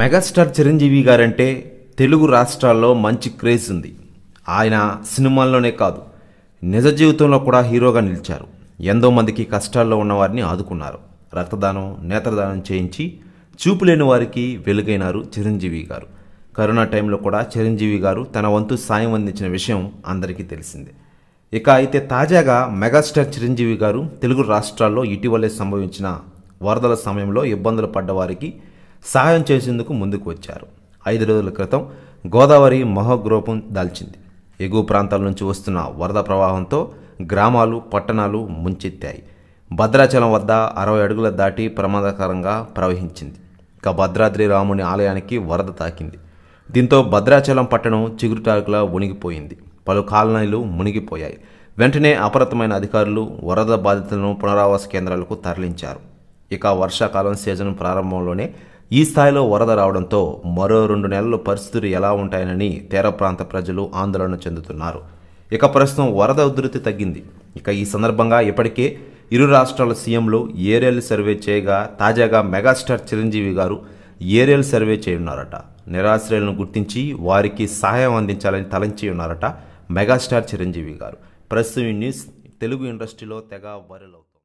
megastar Chiranjeevi guarantee Telugu రాష్ట్రాల్లో మంచి craze ఉంది ఆయన సినిమాల్లోనే కాదు నిజ జీవితంలో కూడా హీరోగా నిలిచారు ఎంతో మందికి కష్టాల్లో ఉన్నవారిని ఆదుకున్నారు రక్తదానం నేత్రదానం చేయించి చూపు లేని వారికి వెలుగైనారు చిరంజీవి గారు కరోనా టైంలో కూడా చిరంజీవి గారు తన వంతు సాయం అందించిన విషయం అందరికీ తెలిసిందే ఇక అయితే తాజాగా మెగాస్టార్ చిరంజీవి గారు తెలుగు రాష్ట్రాల్లో ఇటీవలే సంభవించిన వరదల సమయంలో ఇబ్బందులు పడ్డవారికి సహాయం చేసేందుకు ముందుకు వచ్చారు ఐదు రోజుల క్రితం గోదావరి మహోగ్రూపం దాల్చింది ఎగువ ప్రాంతాల నుంచి వస్తున్న వరద ప్రవాహంతో గ్రామాలు పట్టణాలు ముంచెత్తాయి భద్రాచలం వద్ద అరవై అడుగుల దాటి ప్రమాదకరంగా ప్రవహించింది ఇక భద్రాద్రి రాముని ఆలయానికి వరద తాకింది దీంతో భద్రాచలం పట్టణం చిగురుటాకులా ఉనిగిపోయింది పలు కాలనీలు మునిగిపోయాయి వెంటనే అప్రమత్తమైన అధికారులు వరద బాధితులను పునరావాస కేంద్రాలకు తరలించారు ఇక వర్షాకాలం సీజన్ ప్రారంభంలోనే ఈ స్థాయిలో వరద రావడంతో మరో రెండు నెలలు పరిస్థితులు ఎలా ఉంటాయనని తీర ప్రాంత ప్రజలు ఆందోళన చెందుతున్నారు ఇక ప్రస్తుతం వరద ఉధృతి తగ్గింది ఇక ఈ సందర్భంగా ఇప్పటికే ఇరు రాష్ట్రాల సీఎంలు ఏరియల్ సర్వే చేయగా తాజాగా మెగాస్టార్ చిరంజీవి గారు ఏరియల్ సర్వే చేయున్నారట నిరాశ్రయులను గుర్తించి వారికి సహాయం అందించాలని తలంచి ఉన్నారట మెగాస్టార్ చిరంజీవి గారు ప్రస్తుతం న్యూస్ తెలుగు ఇండస్ట్రీలో తెగ వరలవుతుంది